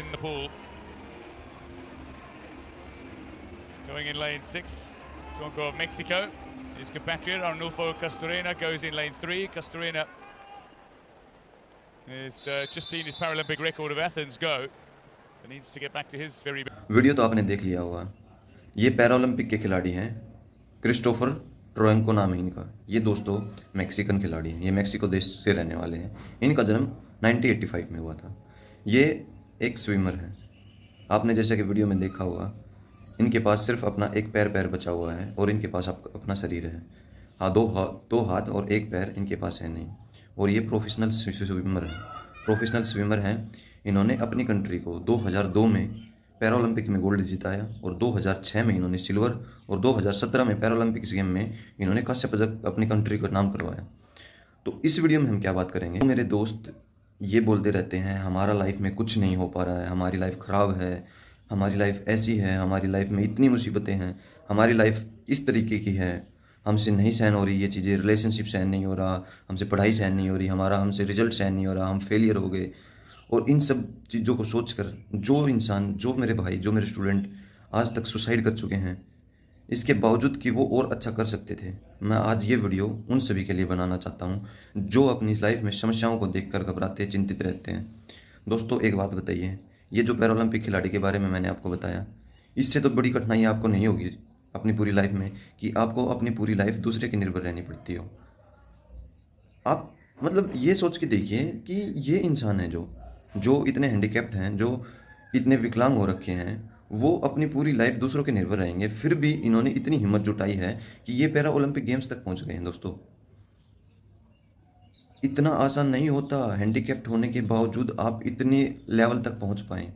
in the pool. Going in lane six, Tronco of Mexico. His compatriot Arnulfo Castorena goes in lane three. Castorena has uh, just seen his Paralympic record of Athens go. He needs to get back to his very... Video तो आपने देख लिया होगा ये Paralympic के खिलाड़ी हैं Christopher ट्रोयंको नाम है इनका ये दोस्तों मैक्सिकन खिलाड़ी हैं ये मैक्सिको देश से रहने वाले हैं इनका जन्म 1985 में हुआ था ये एक स्विमर है आपने जैसा कि वीडियो में देखा हुआ इनके पास सिर्फ अपना एक पैर पैर बचा हुआ है और इनके पास अपना शरीर है हाँ दो हाथ दो हाथ और एक पैर इनके पास है नहीं और ये प्रोफेशनल स्विमर हैं प्रोफेशनल स्विमर हैं इन्होंने अपनी कंट्री को 2002 में पैरालंपिक में गोल्ड जिताया और 2006 में इन्होंने सिल्वर और 2017 में पैरालंपिक्स गेम में इन्होंने कश्य पदक अपनी कंट्री का नाम करवाया तो इस वीडियो में हम क्या बात करेंगे मेरे दोस्त ये बोलते रहते हैं हमारा लाइफ में कुछ नहीं हो पा रहा है हमारी लाइफ ख़राब है हमारी लाइफ ऐसी है हमारी लाइफ में इतनी मुसीबतें हैं हमारी लाइफ इस तरीके की है हमसे नहीं सहन हो रही ये चीज़ें रिलेशनशिप सहन नहीं हो रहा हमसे पढ़ाई सहन नहीं हो रही हमारा हमसे रिजल्ट सहन नहीं हो रहा हम फेलियर हो गए और इन सब चीज़ों को सोच कर जो इंसान जो मेरे भाई जो मेरे स्टूडेंट आज तक सुसाइड कर चुके हैं इसके बावजूद कि वो और अच्छा कर सकते थे मैं आज ये वीडियो उन सभी के लिए बनाना चाहता हूँ जो अपनी लाइफ में समस्याओं को देख घबराते चिंतित रहते हैं दोस्तों एक बात बताइए ये जो पैरोलंपिक खिलाड़ी के बारे में मैंने आपको बताया इससे तो बड़ी कठिनाई आपको नहीं होगी अपनी पूरी लाइफ में कि आपको अपनी पूरी लाइफ दूसरे के निर्भर रहनी पड़ती हो आप मतलब ये सोच के देखिए कि ये इंसान है जो जो इतने हैंडीकेप्ड हैं जो इतने विकलांग हो रखे हैं वो अपनी पूरी लाइफ दूसरों के निर्भर रहेंगे फिर भी इन्होंने इतनी हिम्मत जुटाई है कि ये पैरा ओलंपिक गेम्स तक पहुंच गए हैं दोस्तों इतना आसान नहीं होता हैंडीकेप्ट होने के बावजूद आप इतने लेवल तक पहुंच पाएँ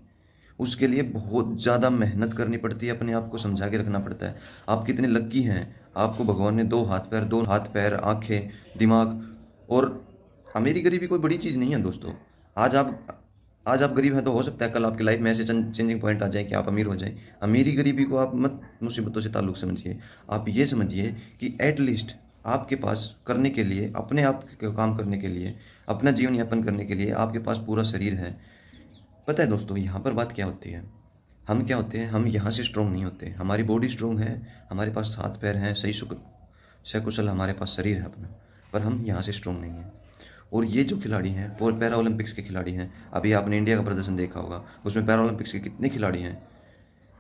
उसके लिए बहुत ज़्यादा मेहनत करनी पड़ती है अपने आप को समझा के रखना पड़ता है आप कितने लक्की हैं आपको भगवान ने दो हाथ पैर दो हाथ पैर आँखें दिमाग और अमेरी गरीबी कोई बड़ी चीज़ नहीं है दोस्तों आज आप आज आप गरीब हैं तो हो सकता है कल आपकी लाइफ में ऐसे चेंजिंग पॉइंट आ जाए कि आप अमीर हो जाए अमीरी गरीबी को आप मत मुसीबतों से ताल्लुक समझिए आप ये समझिए कि एटलीस्ट आपके पास करने के लिए अपने आप काम करने के लिए अपना जीवन यापन करने के लिए आपके पास पूरा शरीर है पता है दोस्तों यहाँ पर बात क्या होती है हम क्या होते हैं हम यहाँ से स्ट्रॉन्ग नहीं होते हमारी बॉडी स्ट्रॉन्ग है हमारे पास हाथ पैर हैं सही सुख सकुशल हमारे पास शरीर है अपना पर हम यहाँ से स्ट्रोंग नहीं है और ये जो खिलाड़ी हैं पैरा ओलंपिक्स के खिलाड़ी हैं अभी आपने इंडिया का प्रदर्शन देखा होगा उसमें पैरा ओलंपिक्स के कितने खिलाड़ी हैं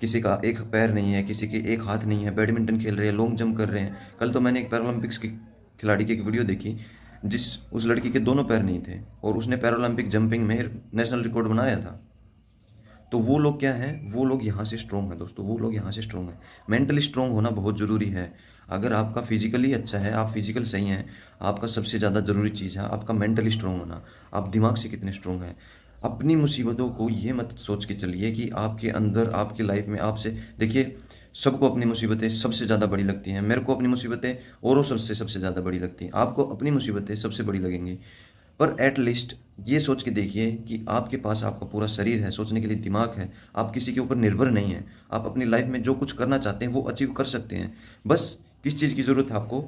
किसी का एक पैर नहीं है किसी के एक हाथ नहीं है बैडमिंटन खेल रहे हैं लॉन्ग जंप कर रहे हैं कल तो मैंने एक ओलंपिक्स की खिलाड़ी की एक वीडियो देखी जिस उस लड़की के दोनों पैर नहीं थे और उसने ओलंपिक जंपिंग में नेशनल रिकॉर्ड बनाया था तो वो लोग क्या हैं वो लोग यहाँ से स्ट्रॉन्ग हैं दोस्तों वो लोग यहाँ से स्ट्रॉन्ग हैं मेंटली स्ट्रॉन्ग होना बहुत ज़रूरी है अगर आपका फिजिकली अच्छा है आप फिजिकल सही हैं आपका सबसे ज़्यादा ज़रूरी चीज़ है आपका मेंटली स्ट्रॉन्ग होना आप दिमाग से कितने स्ट्रॉन्ग हैं अपनी मुसीबतों को ये मत सोच के चलिए कि आपके अंदर आपकी लाइफ में आपसे देखिए सबको अपनी मुसीबतें सबसे ज़्यादा बड़ी लगती हैं मेरे को अपनी मुसीबतें औरों सबसे सबसे ज़्यादा बड़ी लगती हैं आपको अपनी मुसीबतें सबसे बड़ी लगेंगी पर एटलीस्ट ये सोच के देखिए कि आपके पास आपका पूरा शरीर है सोचने के लिए दिमाग है आप किसी के ऊपर निर्भर नहीं हैं आप अपनी लाइफ में जो कुछ करना चाहते हैं वो अचीव कर सकते हैं बस किस चीज़ की ज़रूरत है आपको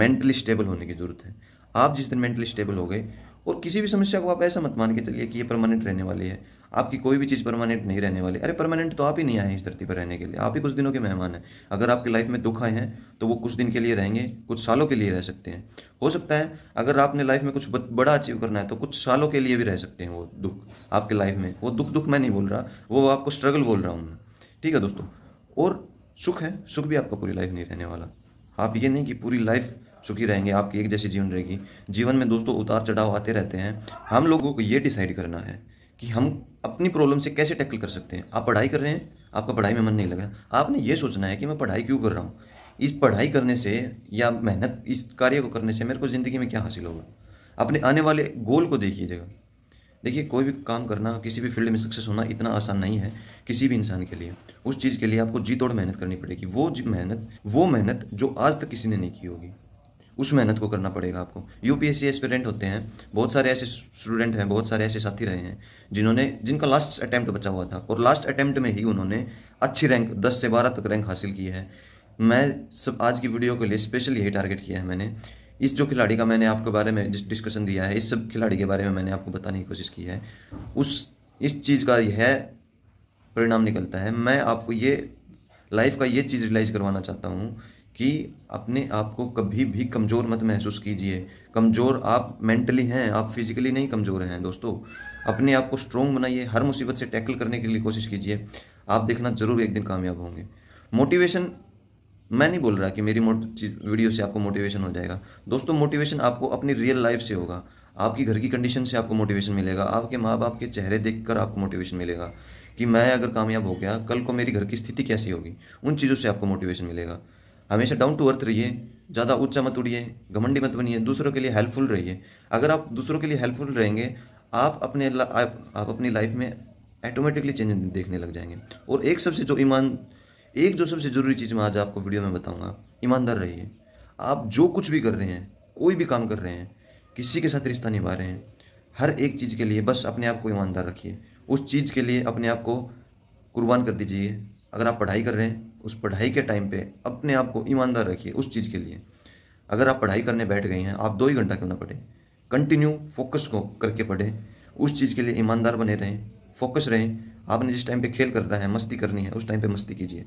मेंटली स्टेबल होने की ज़रूरत है आप जिस दिन मेंटली स्टेबल हो गए और किसी भी समस्या को आप ऐसा मत मान के चलिए कि ये परमानेंट रहने वाली है आपकी कोई भी चीज़ परमानेंट नहीं रहने वाली अरे परमानेंट तो आप ही नहीं आए इस धरती पर रहने के लिए आप ही कुछ दिनों के मेहमान हैं अगर आपकी लाइफ में दुख आए हैं तो वो कुछ दिन के लिए रहेंगे कुछ सालों के लिए रह सकते हैं हो सकता है अगर आपने लाइफ में कुछ बड़ा अचीव करना है तो कुछ सालों के लिए भी रह सकते हैं वो दुख आपके लाइफ में वो दुख दुख मैं नहीं बोल रहा वो आपको स्ट्रगल बोल रहा हूँ मैं ठीक है दोस्तों और सुख है सुख भी आपका पूरी लाइफ नहीं रहने वाला आप ये नहीं कि पूरी लाइफ सुखी रहेंगे आपकी एक जैसी जीवन रहेगी जीवन में दोस्तों उतार चढ़ाव आते रहते हैं हम लोगों को ये डिसाइड करना है कि हम अपनी प्रॉब्लम से कैसे टैकल कर सकते हैं आप पढ़ाई कर रहे हैं आपका पढ़ाई में मन नहीं लग रहा आपने ये सोचना है कि मैं पढ़ाई क्यों कर रहा हूँ इस पढ़ाई करने से या मेहनत इस कार्य को करने से मेरे को ज़िंदगी में क्या हासिल होगा अपने आने वाले गोल को देखिएगा देखिए कोई भी काम करना किसी भी फील्ड में सक्सेस होना इतना आसान नहीं है किसी भी इंसान के लिए उस चीज़ के लिए आपको जी तोड़ मेहनत करनी पड़ेगी वो जी मेहनत वो मेहनत जो आज तक किसी ने नहीं की होगी उस मेहनत को करना पड़ेगा आपको यू यूपीएससी एस्पिरेंट होते हैं बहुत सारे ऐसे स्टूडेंट हैं बहुत सारे ऐसे साथी रहे हैं जिन्होंने जिनका लास्ट अटैम्प्ट बचा हुआ था और लास्ट अटैम्प्ट में ही उन्होंने अच्छी रैंक दस से बारह तक रैंक हासिल की है मैं सब आज की वीडियो के लिए स्पेशल यही टारगेट किया है मैंने इस जो खिलाड़ी का मैंने आपके बारे में जिस डिस्कशन दिया है इस सब खिलाड़ी के बारे में मैंने आपको बताने की कोशिश की है उस इस चीज़ का यह परिणाम निकलता है मैं आपको ये लाइफ का ये चीज़ रियलाइज़ करवाना चाहता हूँ कि अपने आप को कभी भी कमज़ोर मत महसूस कीजिए कमज़ोर आप मेंटली हैं आप फिजिकली नहीं कमज़ोर हैं दोस्तों अपने आप को स्ट्रॉन्ग बनाइए हर मुसीबत से टैकल करने के लिए कोशिश कीजिए आप देखना ज़रूर एक दिन कामयाब होंगे मोटिवेशन मैं नहीं बोल रहा कि मेरी वीडियो से आपको मोटिवेशन हो जाएगा दोस्तों मोटिवेशन आपको अपनी रियल लाइफ से होगा आपकी घर की कंडीशन से आपको मोटिवेशन मिलेगा आपके माँ बाप के चेहरे देखकर आपको मोटिवेशन मिलेगा कि मैं अगर कामयाब हो गया कल को मेरी घर की स्थिति कैसी होगी उन चीज़ों से आपको मोटिवेशन मिलेगा हमेशा डाउन टू अर्थ रहिए ज़्यादा ऊंचा मत उड़िए घमंडी मत बनिए दूसरों के लिए हेल्पफुल रहिए अगर आप दूसरों के लिए हेल्पफुल रहेंगे आप अपने आप, आप अपनी लाइफ में ऑटोमेटिकली चेंज देखने लग जाएंगे और एक सबसे जो ईमान एक जो सबसे ज़रूरी चीज़ मैं आज आपको वीडियो में बताऊंगा ईमानदार रहिए आप जो कुछ भी कर रहे हैं कोई भी काम कर रहे हैं किसी के साथ रिश्ता निभा रहे हैं हर एक चीज़ के लिए बस अपने आप को ईमानदार रखिए उस चीज़ के लिए अपने आप को कुर्बान कर दीजिए अगर आप पढ़ाई कर रहे हैं उस पढ़ाई के टाइम पे अपने आप को ईमानदार रखिए उस चीज़ के लिए अगर आप पढ़ाई करने बैठ गए हैं आप दो ही घंटा क्यों ना पढ़ें कंटिन्यू फोकस को करके पढ़ें उस चीज़ के लिए ईमानदार बने रहें फोकस रहें आपने जिस टाइम पे खेल करना है मस्ती करनी है उस टाइम पे मस्ती कीजिए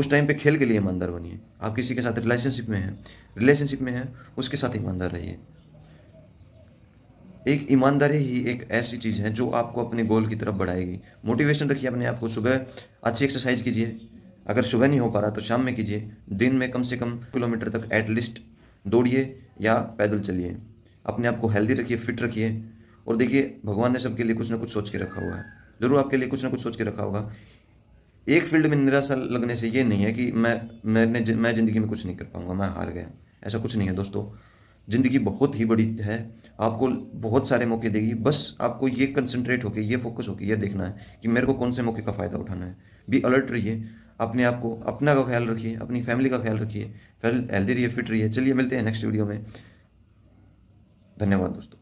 उस टाइम पे खेल के लिए ईमानदार बनिए आप किसी के साथ रिलेशनशिप में हैं रिलेशनशिप में हैं उसके साथ ईमानदार रहिए एक ईमानदारी ही एक ऐसी चीज़ है जो आपको अपने गोल की तरफ बढ़ाएगी मोटिवेशन रखिए अपने आप को सुबह अच्छी एक्सरसाइज कीजिए अगर सुबह नहीं हो पा रहा तो शाम में कीजिए दिन में कम से कम किलोमीटर तक एटलीस्ट दौड़िए या पैदल चलिए अपने आप को हेल्दी रखिए फिट रखिए और देखिए भगवान ने सबके लिए कुछ ना कुछ सोच के रखा हुआ है ज़रूर आपके लिए कुछ ना कुछ सोच के रखा होगा एक फील्ड में निराशा लगने से ये नहीं है कि मैं मैंने मैं ज़िंदगी में कुछ नहीं कर पाऊंगा मैं हार गया ऐसा कुछ नहीं है दोस्तों ज़िंदगी बहुत ही बड़ी है आपको बहुत सारे मौके देगी बस आपको ये कंसंट्रेट होकर ये फोकस होकर ये देखना है कि मेरे को कौन से मौके का फ़ायदा उठाना है बी अलर्ट रहिए अपने आप को अपना का ख्याल रखिए अपनी फैमिली का ख्याल रखिए हेल्दी रहिए फिट रहिए चलिए मिलते हैं नेक्स्ट वीडियो में धन्यवाद दोस्तों